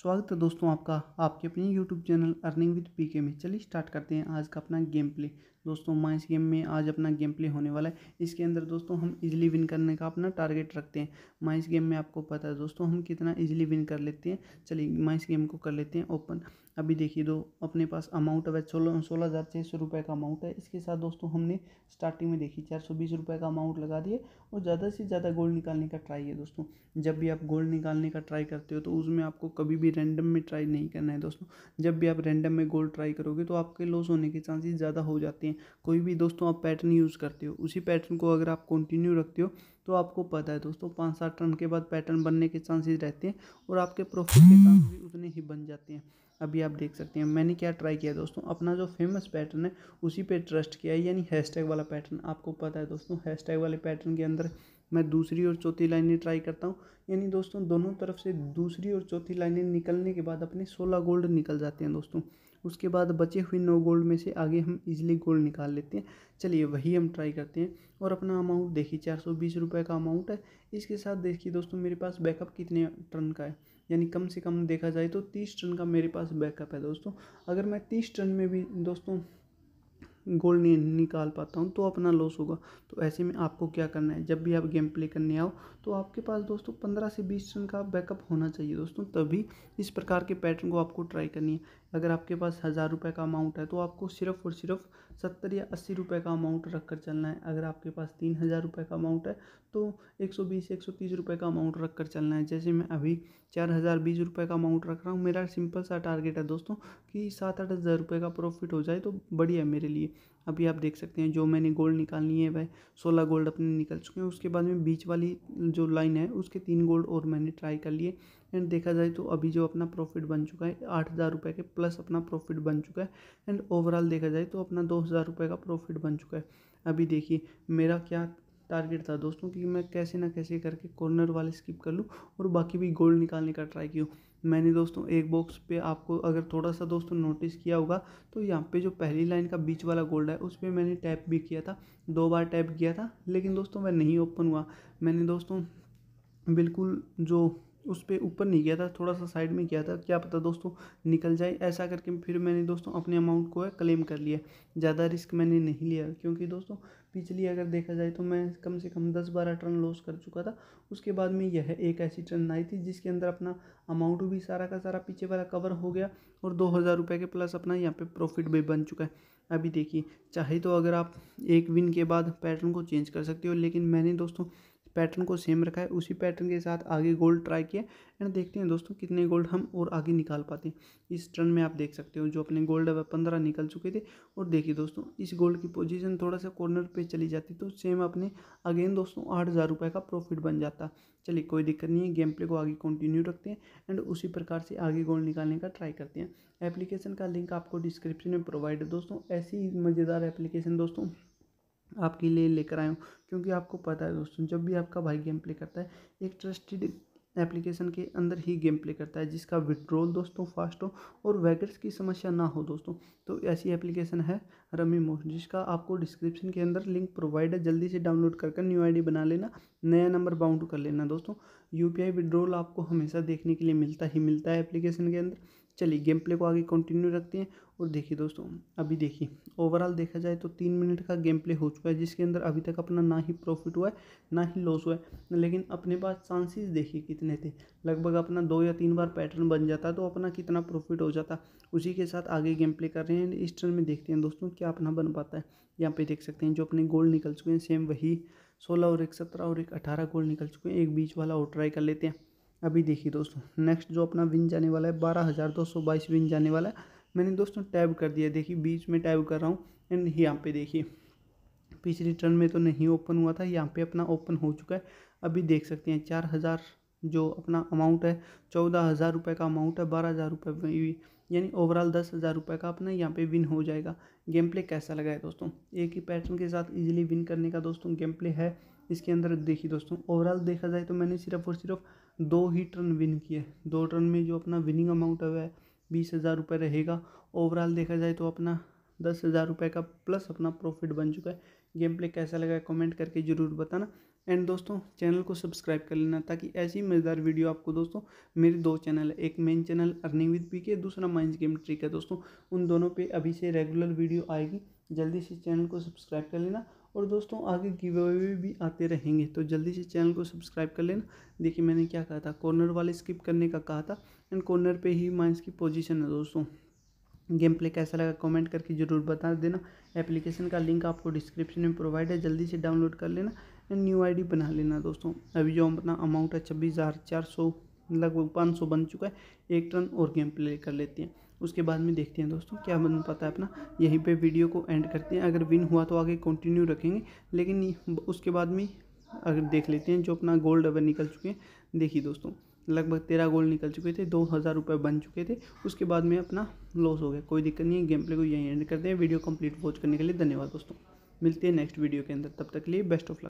स्वागत है दोस्तों आपका आपके अपने YouTube channel earning with PK में चलिए स्टार्ट करते हैं आज का अपना गेम प्ले दोस्तों माइस गेम में आज अपना गेम प्ले होने वाला है इसके अंदर दोस्तों हम इजीली विन करने का अपना टारगेट रखते हैं माइस गेम में आपको पता है दोस्तों हम कितना इजीली विन कर लेते हैं चलिए माइस गेम को कर लेते हैं ओपन अभी देखिए दो अपने पास अमाउंट अब सोलह सोलह हज़ार छः सौ रुपये का अमाउंट है इसके साथ दोस्तों हमने स्टार्टिंग में देखी चार सौ बीस रुपये का अमाउंट लगा दिए और ज़्यादा से ज़्यादा गोल्ड निकालने का ट्राई है दोस्तों जब भी आप गोल्ड निकालने का ट्राई करते हो तो उसमें आपको कभी भी रैंडम में ट्राई नहीं करना है दोस्तों जब भी आप रैंडम में गोल्ड ट्राई करोगे तो आपके लॉस होने के चांसेज ज़्यादा हो जाते हैं कोई भी दोस्तों आप पैटर्न यूज़ करते हो उसी पैटर्न को अगर आप कंटिन्यू रखते हो तो आपको पता है दोस्तों पाँच सात टर्न के बाद पैटर्न बनने के चांसेस रहते हैं और आपके प्रॉफिट के चांस भी उतने ही बन जाते हैं अभी आप देख सकते हैं मैंने क्या ट्राई किया दोस्तों अपना जो फेमस पैटर्न है उसी पर ट्रस्ट किया है यानी हैशटैग वाला पैटर्न आपको पता है दोस्तों हैशटैग वाले पैटर्न के अंदर मैं दूसरी और चौथी लाइनें ट्राई करता हूँ यानी दोस्तों दोनों तरफ से दूसरी और चौथी लाइनें निकलने के बाद अपने सोलह गोल्ड निकल जाते हैं दोस्तों उसके बाद बचे हुए नौ गोल्ड में से आगे हम इजीली गोल्ड निकाल लेते हैं चलिए वही हम ट्राई करते हैं और अपना अमाउंट देखिए चार सौ बीस रुपये का अमाउंट है इसके साथ देखिए दोस्तों मेरे पास बैकअप कितने टन का है यानी कम से कम देखा जाए तो तीस टन का मेरे पास बैकअप है दोस्तों अगर मैं तीस टन में भी दोस्तों गोल्ड नहीं निकाल पाता हूँ तो अपना लॉस होगा तो ऐसे में आपको क्या करना है जब भी आप गेम प्ले करने आओ तो आपके पास दोस्तों पंद्रह से बीस टन का बैकअप होना चाहिए दोस्तों तभी इस प्रकार के पैटर्न को आपको ट्राई करनी है अगर आपके पास हज़ार रुपये का अमाउंट है तो आपको सिर्फ और सिर्फ सत्तर या अस्सी रुपये का अमाउंट रख कर चलना है अगर आपके पास तीन हज़ार रुपये का अमाउंट है तो एक सौ बीस एक सौ तीस रुपये का अमाउंट रख कर चलना है जैसे मैं अभी चार हज़ार बीस रुपये का अमाउंट रख रहा हूँ मेरा सिंपल सा टारगेट है दोस्तों कि सात आठ हज़ार रुपये का प्रॉफिट हो जाए तो बढ़िया है मेरे लिए अभी आप देख सकते हैं जो मैंने गोल्ड निकालनी है वह सोलह गोल्ड अपने निकल चुके हैं उसके बाद में बीच वाली जो लाइन है उसके तीन गोल्ड और मैंने ट्राई कर लिए एंड देखा जाए तो अभी जो अपना प्रॉफिट बन चुका है आठ हज़ार रुपये के प्लस अपना प्रॉफिट बन चुका है एंड ओवरऑल देखा जाए तो अपना दो हज़ार रुपये का प्रॉफिट बन चुका है अभी देखिए मेरा क्या टारगेट था दोस्तों कि मैं कैसे ना कैसे करके कॉर्नर वाले स्किप कर लूँ और बाकी भी गोल्ड निकालने का ट्राई किया मैंने दोस्तों एक बॉक्स पे आपको अगर थोड़ा सा दोस्तों नोटिस किया होगा तो यहाँ पे जो पहली लाइन का बीच वाला गोल्ड है उस पर मैंने टैप भी किया था दो बार टैप किया था लेकिन दोस्तों मैं नहीं ओपन हुआ मैंने दोस्तों बिल्कुल जो उस पर ऊपर नहीं गया था थोड़ा सा साइड में गया था क्या पता दोस्तों निकल जाए ऐसा करके फिर मैंने दोस्तों अपने अमाउंट को है क्लेम कर लिया ज़्यादा रिस्क मैंने नहीं लिया क्योंकि दोस्तों पिछली अगर देखा जाए तो मैं कम से कम दस बारह टर्न लॉस कर चुका था उसके बाद में यह एक ऐसी टर्न आई थी जिसके अंदर अपना अमाउंट भी सारा का सारा पीछे वाला कवर हो गया और दो हज़ार रुपये के प्लस अपना यहाँ पे प्रॉफिट भी बन चुका है अभी देखिए चाहे तो अगर आप एक विन के बाद पैटर्न को चेंज कर सकते हो लेकिन मैंने दोस्तों पैटर्न को सेम रखा है उसी पैटर्न के साथ आगे गोल्ड ट्राई किया एंड देखते हैं दोस्तों कितने गोल्ड हम और आगे निकाल पाते हैं इस टर्न में आप देख सकते हो जो अपने गोल्ड अब पंद्रह निकल चुके थे और देखिए दोस्तों इस गोल्ड की पोजीशन थोड़ा सा कॉर्नर पे चली जाती तो सेम अपने अगेन दोस्तों आठ हज़ार रुपये का प्रॉफिट बन जाता चलिए कोई दिक्कत नहीं है गेम प्ले को आगे कंटिन्यू रखते हैं एंड उसी प्रकार से आगे गोल्ड निकालने का ट्राई करते हैं एप्लीकेशन का लिंक आपको डिस्क्रिप्शन में प्रोवाइड है दोस्तों ऐसी मज़ेदार एप्लीकेशन दोस्तों आपके लिए लेकर आया हूँ क्योंकि आपको पता है दोस्तों जब भी आपका भाई गेम प्ले करता है एक ट्रस्टेड एप्लीकेशन के अंदर ही गेम प्ले करता है जिसका विड्रोल दोस्तों फास्ट हो और वैगर्स की समस्या ना हो दोस्तों तो ऐसी एप्लीकेशन है रमी मोस जिसका आपको डिस्क्रिप्शन के अंदर लिंक प्रोवाइड है जल्दी से डाउनलोड कर कर न्यू आईडी बना लेना नया नंबर बाउंड कर लेना दोस्तों यू पी आपको हमेशा देखने के लिए मिलता ही मिलता है एप्लीकेशन के अंदर चलिए गेम प्ले को आगे कंटिन्यू रखते हैं और देखिए दोस्तों अभी देखिए ओवरऑल देखा जाए तो तीन मिनट का गेम प्ले हो चुका है जिसके अंदर अभी तक अपना ना ही प्रॉफिट हुआ है ना ही लॉस हुआ है लेकिन अपने पास चांसेस देखिए कितने थे लगभग अपना दो या तीन बार पैटर्न बन जाता तो अपना कितना प्रॉफिट हो जाता उसी के साथ आगे गेम प्ले कर रहे हैं इस टर्न में देखते हैं दोस्तों क्या अपना बन पाता है यहाँ पर देख सकते हैं जो अपने गोल्ड निकल चुके हैं सेम वही सोलह और एक सत्रह और एक अठारह गोल्ड निकल चुके हैं एक बीच वाला और ट्राई कर लेते हैं अभी देखिए दोस्तों नेक्स्ट जो अपना विन जाने वाला है बारह हज़ार दो सौ बाईस विन जाने वाला है मैंने दोस्तों टैब कर दिया देखिए बीच में टैब कर रहा हूँ एंड यहाँ पे देखिए पिछली टर्न में तो नहीं ओपन हुआ था यहाँ पे अपना ओपन हो चुका है अभी देख सकते हैं चार हज़ार जो अपना अमाउंट है चौदह हज़ार रुपये का अमाउंट है बारह हज़ार रुपये यानी ओवरऑल दस हज़ार रुपये का अपना यहाँ पे विन हो जाएगा गेम प्ले कैसा लगा है दोस्तों एक ही पैटर्न के साथ इजीली विन करने का दोस्तों गेम प्ले है इसके अंदर देखिए दोस्तों ओवरऑल देखा जाए तो मैंने सिर्फ और सिर्फ दो ही टर्न विन किए दो टर्न में जो अपना विनिंग अमाउंट हुआ है बीस हज़ार रुपये रहेगा ओवरऑल देखा जाए तो अपना दस हज़ार रुपये का प्लस अपना प्रॉफिट बन चुका है गेम प्ले कैसा लगा कमेंट करके ज़रूर बताना एंड दोस्तों चैनल को सब्सक्राइब कर लेना ताकि ऐसी मज़ेदार वीडियो आपको दोस्तों मेरे दो चैनल है एक main channel earning with P K दूसरा माइंस गेम ट्रिक है दोस्तों उन दोनों पे अभी से रेगुलर वीडियो आएगी जल्दी से चैनल को सब्सक्राइब कर लेना और दोस्तों आगे गिव अवे भी आते रहेंगे तो जल्दी से चैनल को सब्सक्राइब कर लेना देखिए मैंने क्या कहा था कॉर्नर वाले स्किप करने का कहा था एंड कॉर्नर पे ही माइंस की पोजीशन है दोस्तों गेम प्ले कैसा लगा कमेंट करके ज़रूर बता देना एप्लीकेशन का लिंक आपको डिस्क्रिप्शन में प्रोवाइड है जल्दी से डाउनलोड कर लेना एंड न्यू आईडी बना लेना दोस्तों अभी जो अपना अमाउंट है छब्बीस हज़ार चार सौ लगभग पाँच सौ बन चुका है एक टन और गेम प्ले कर लेते हैं उसके बाद में देखते हैं दोस्तों क्या बन पाता है अपना यहीं पे वीडियो को एंड करते हैं अगर विन हुआ तो आगे कंटिन्यू रखेंगे लेकिन उसके बाद में अगर देख लेते हैं जो अपना गोल्ड अगर निकल चुके हैं देखिए दोस्तों लगभग तेरह गोल्ड निकल चुके थे दो हज़ार रुपये बन चुके थे उसके बाद में अपना लॉस हो गया कोई दिक्कत नहीं है गेम प्ले को यहीं एंड करते हैं वीडियो कम्प्लीट वॉच करने के लिए धन्यवाद दोस्तों मिलते हैं नेक्स्ट वीडियो के अंदर तब तक लिए बेस्ट ऑफ लक